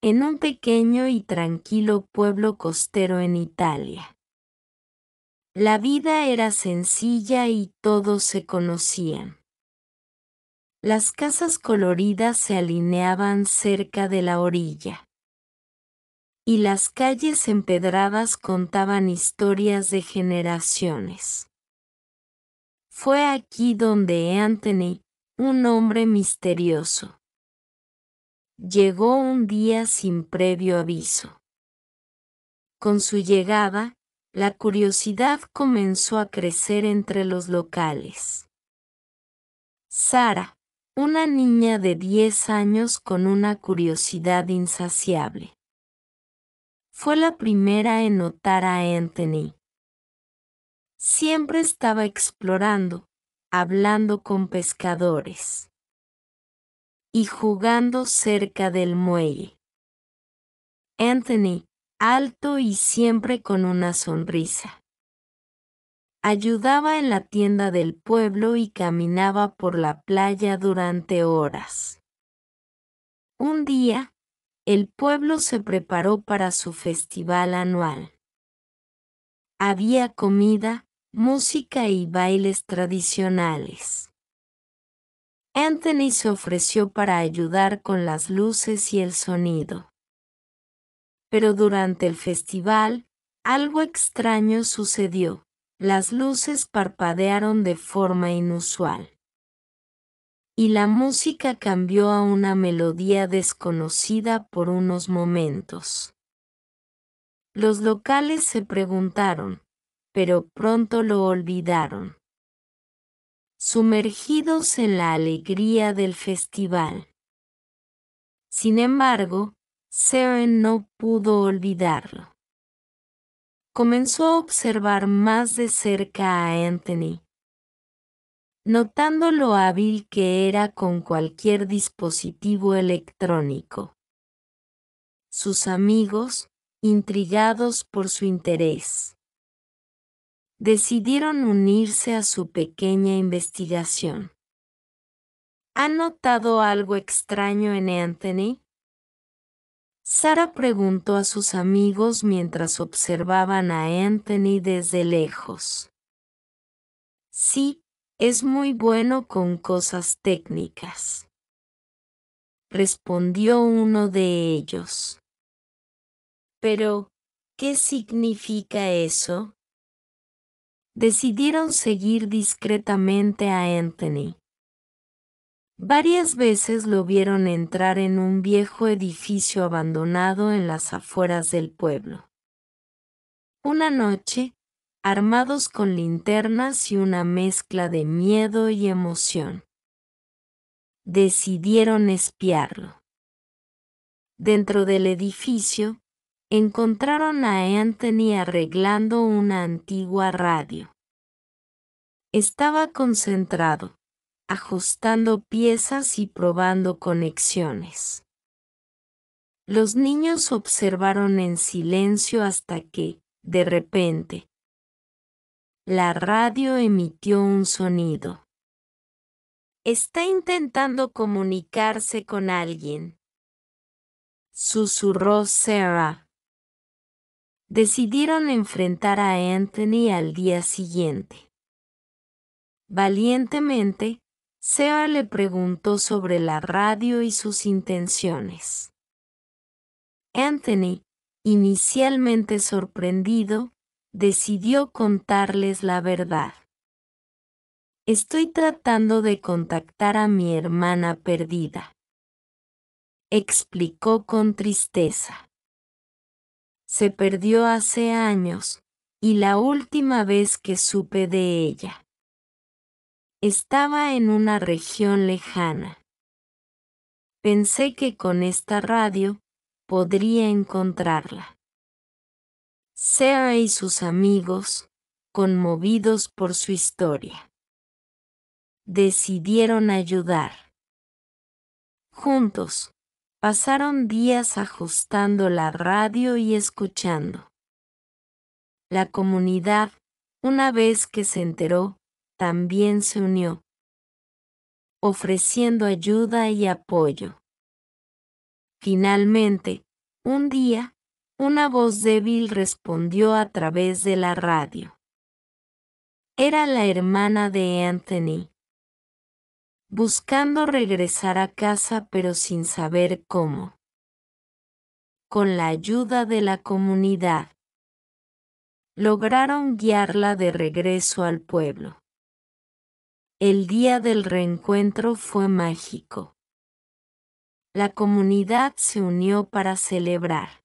en un pequeño y tranquilo pueblo costero en Italia. La vida era sencilla y todos se conocían. Las casas coloridas se alineaban cerca de la orilla. Y las calles empedradas contaban historias de generaciones. Fue aquí donde Anthony, un hombre misterioso, llegó un día sin previo aviso. Con su llegada, la curiosidad comenzó a crecer entre los locales. Sara, una niña de 10 años con una curiosidad insaciable. Fue la primera en notar a Anthony. Siempre estaba explorando, hablando con pescadores y jugando cerca del muelle. Anthony, alto y siempre con una sonrisa. Ayudaba en la tienda del pueblo y caminaba por la playa durante horas. Un día, el pueblo se preparó para su festival anual. Había comida, música y bailes tradicionales. Anthony se ofreció para ayudar con las luces y el sonido. Pero durante el festival, algo extraño sucedió. Las luces parpadearon de forma inusual. Y la música cambió a una melodía desconocida por unos momentos. Los locales se preguntaron, pero pronto lo olvidaron sumergidos en la alegría del festival. Sin embargo, Seren no pudo olvidarlo. Comenzó a observar más de cerca a Anthony, notando lo hábil que era con cualquier dispositivo electrónico. Sus amigos, intrigados por su interés, decidieron unirse a su pequeña investigación. ¿Ha notado algo extraño en Anthony? Sara preguntó a sus amigos mientras observaban a Anthony desde lejos. Sí, es muy bueno con cosas técnicas. Respondió uno de ellos. Pero, ¿qué significa eso? decidieron seguir discretamente a Anthony. Varias veces lo vieron entrar en un viejo edificio abandonado en las afueras del pueblo. Una noche, armados con linternas y una mezcla de miedo y emoción, decidieron espiarlo. Dentro del edificio, encontraron a Anthony arreglando una antigua radio. Estaba concentrado, ajustando piezas y probando conexiones. Los niños observaron en silencio hasta que, de repente, la radio emitió un sonido. Está intentando comunicarse con alguien. Susurró Sarah decidieron enfrentar a Anthony al día siguiente. Valientemente, Sea le preguntó sobre la radio y sus intenciones. Anthony, inicialmente sorprendido, decidió contarles la verdad. Estoy tratando de contactar a mi hermana perdida. Explicó con tristeza se perdió hace años, y la última vez que supe de ella. Estaba en una región lejana. Pensé que con esta radio podría encontrarla. Sea y sus amigos, conmovidos por su historia, decidieron ayudar. Juntos, Pasaron días ajustando la radio y escuchando. La comunidad, una vez que se enteró, también se unió, ofreciendo ayuda y apoyo. Finalmente, un día, una voz débil respondió a través de la radio. Era la hermana de Anthony, buscando regresar a casa pero sin saber cómo. Con la ayuda de la comunidad, lograron guiarla de regreso al pueblo. El día del reencuentro fue mágico. La comunidad se unió para celebrar.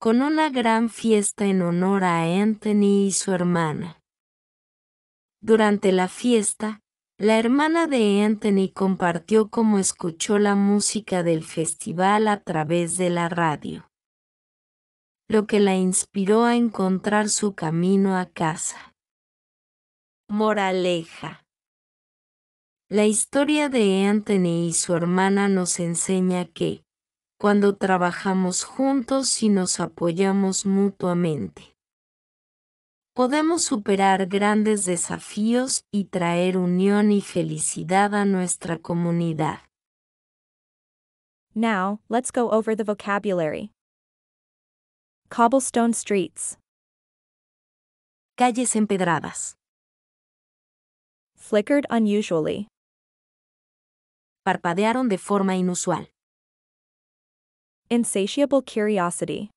Con una gran fiesta en honor a Anthony y su hermana. Durante la fiesta, la hermana de Anthony compartió cómo escuchó la música del festival a través de la radio, lo que la inspiró a encontrar su camino a casa. Moraleja. La historia de Anthony y su hermana nos enseña que, cuando trabajamos juntos y nos apoyamos mutuamente, podemos superar grandes desafíos y traer unión y felicidad a nuestra comunidad. Now, let's go over the vocabulary. Cobblestone streets. Calles empedradas. Flickered unusually. Parpadearon de forma inusual. Insatiable curiosity.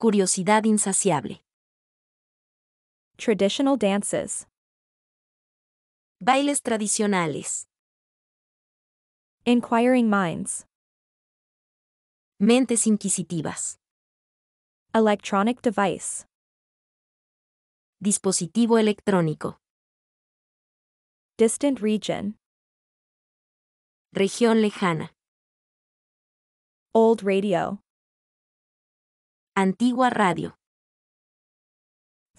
Curiosidad insaciable. Traditional dances. Bailes tradicionales. Inquiring minds. Mentes inquisitivas. Electronic device. Dispositivo electrónico. Distant region. Región lejana. Old radio. Antigua radio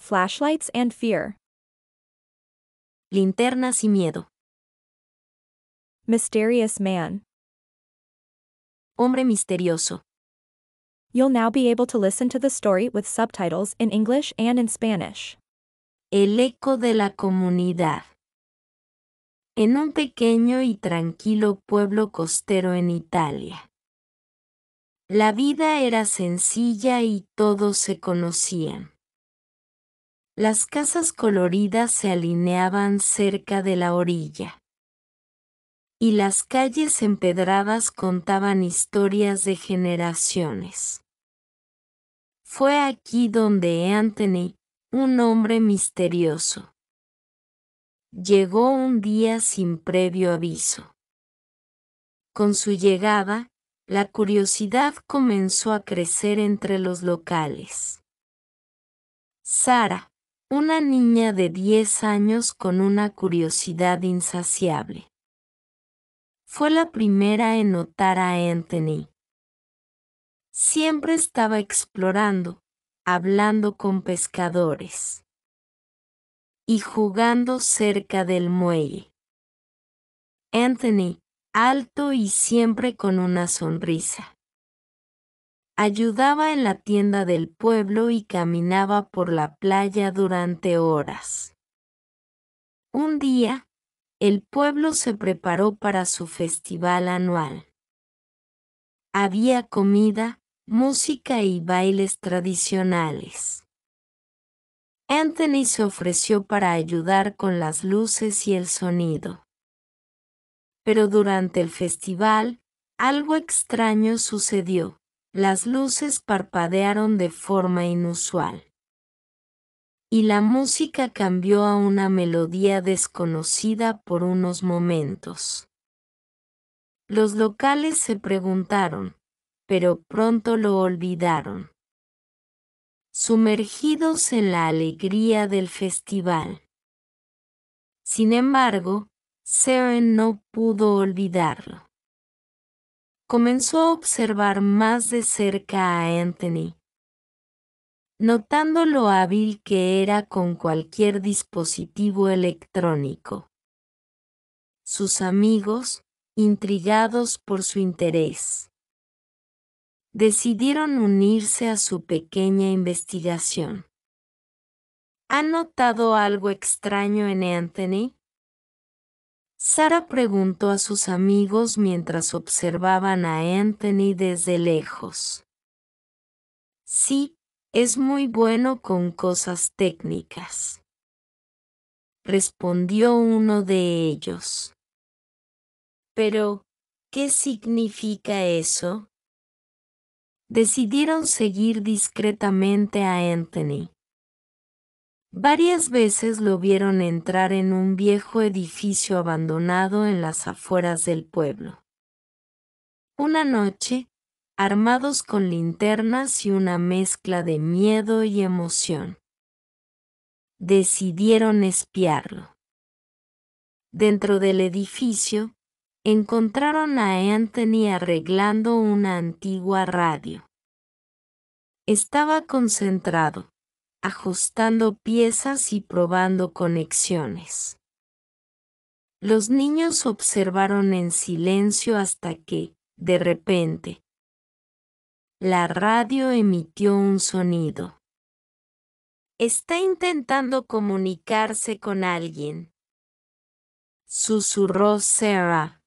flashlights and fear. Linternas y miedo. Mysterious man. Hombre misterioso. You'll now be able to listen to the story with subtitles in English and in Spanish. El eco de la comunidad. En un pequeño y tranquilo pueblo costero en Italia. La vida era sencilla y todos se conocían. Las casas coloridas se alineaban cerca de la orilla. Y las calles empedradas contaban historias de generaciones. Fue aquí donde Anthony, un hombre misterioso, llegó un día sin previo aviso. Con su llegada, la curiosidad comenzó a crecer entre los locales. Sara, una niña de 10 años con una curiosidad insaciable. Fue la primera en notar a Anthony. Siempre estaba explorando, hablando con pescadores y jugando cerca del muelle. Anthony, alto y siempre con una sonrisa. Ayudaba en la tienda del pueblo y caminaba por la playa durante horas. Un día, el pueblo se preparó para su festival anual. Había comida, música y bailes tradicionales. Anthony se ofreció para ayudar con las luces y el sonido. Pero durante el festival, algo extraño sucedió las luces parpadearon de forma inusual. Y la música cambió a una melodía desconocida por unos momentos. Los locales se preguntaron, pero pronto lo olvidaron. Sumergidos en la alegría del festival. Sin embargo, Saren no pudo olvidarlo comenzó a observar más de cerca a Anthony. Notando lo hábil que era con cualquier dispositivo electrónico. Sus amigos, intrigados por su interés, decidieron unirse a su pequeña investigación. ¿Ha notado algo extraño en Anthony? Sara preguntó a sus amigos mientras observaban a Anthony desde lejos. Sí, es muy bueno con cosas técnicas. Respondió uno de ellos. Pero, ¿qué significa eso? Decidieron seguir discretamente a Anthony. Varias veces lo vieron entrar en un viejo edificio abandonado en las afueras del pueblo. Una noche, armados con linternas y una mezcla de miedo y emoción, decidieron espiarlo. Dentro del edificio, encontraron a Anthony arreglando una antigua radio. Estaba concentrado, ajustando piezas y probando conexiones. Los niños observaron en silencio hasta que, de repente, la radio emitió un sonido. Está intentando comunicarse con alguien. Susurró Sarah.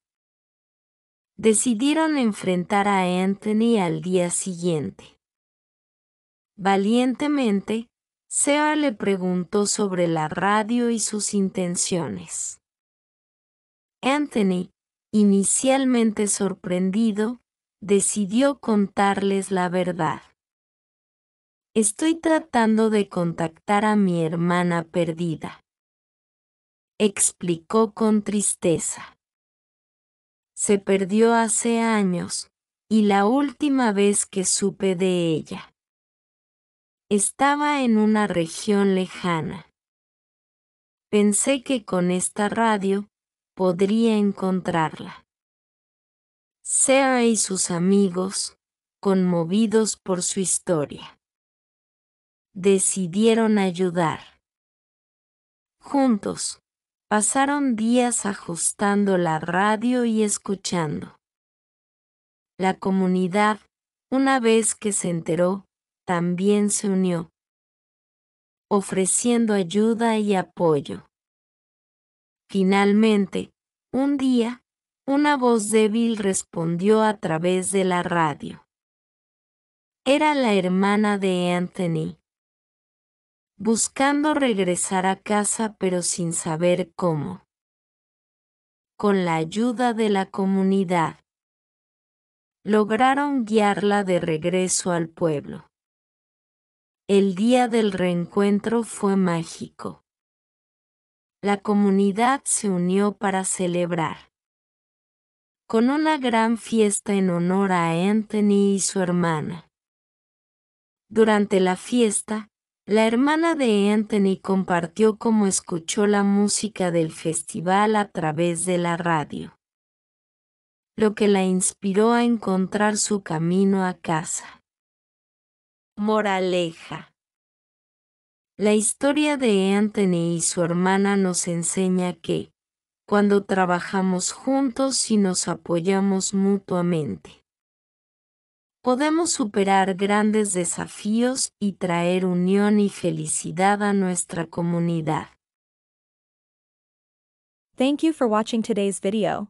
Decidieron enfrentar a Anthony al día siguiente. Valientemente, sea le preguntó sobre la radio y sus intenciones. Anthony, inicialmente sorprendido, decidió contarles la verdad. Estoy tratando de contactar a mi hermana perdida. Explicó con tristeza. Se perdió hace años, y la última vez que supe de ella estaba en una región lejana. Pensé que con esta radio podría encontrarla. Sea y sus amigos, conmovidos por su historia, decidieron ayudar. Juntos, pasaron días ajustando la radio y escuchando. La comunidad, una vez que se enteró, también se unió, ofreciendo ayuda y apoyo. Finalmente, un día, una voz débil respondió a través de la radio. Era la hermana de Anthony, buscando regresar a casa pero sin saber cómo. Con la ayuda de la comunidad, lograron guiarla de regreso al pueblo. El día del reencuentro fue mágico. La comunidad se unió para celebrar. Con una gran fiesta en honor a Anthony y su hermana. Durante la fiesta, la hermana de Anthony compartió cómo escuchó la música del festival a través de la radio, lo que la inspiró a encontrar su camino a casa. Moraleja. La historia de Anthony y su hermana nos enseña que, cuando trabajamos juntos y nos apoyamos mutuamente, podemos superar grandes desafíos y traer unión y felicidad a nuestra comunidad. Thank you for watching today's video.